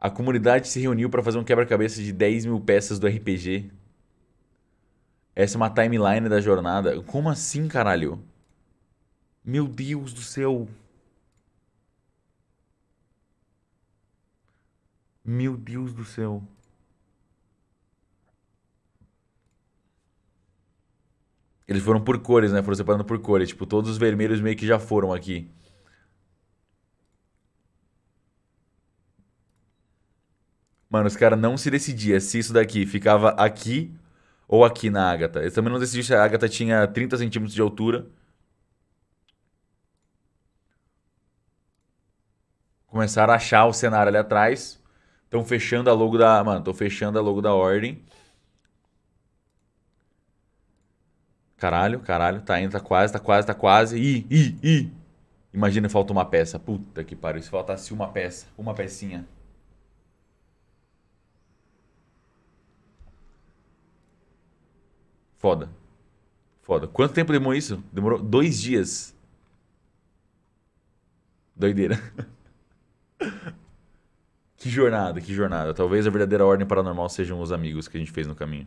A comunidade se reuniu para fazer um quebra-cabeça de 10 mil peças do RPG. Essa é uma timeline da jornada. Como assim, caralho? Meu Deus do céu. Meu Deus do céu. Eles foram por cores, né? Foram separando por cores. Tipo, todos os vermelhos meio que já foram aqui. Mano, os caras não se decidia se isso daqui ficava aqui ou aqui na ágata Eles também não decidiam se a ágata tinha 30 centímetros de altura. Começaram a achar o cenário ali atrás. Estão fechando a logo da. Mano, estão fechando a logo da ordem. Caralho, caralho. Tá indo, tá quase, tá quase, tá quase. Ih, ih, ih. Imagina falta uma peça. Puta que pariu. Se faltasse uma peça, uma pecinha. Foda. Foda. Quanto tempo demorou isso? Demorou dois dias. Doideira. que jornada, que jornada. Talvez a verdadeira ordem paranormal sejam os amigos que a gente fez no caminho.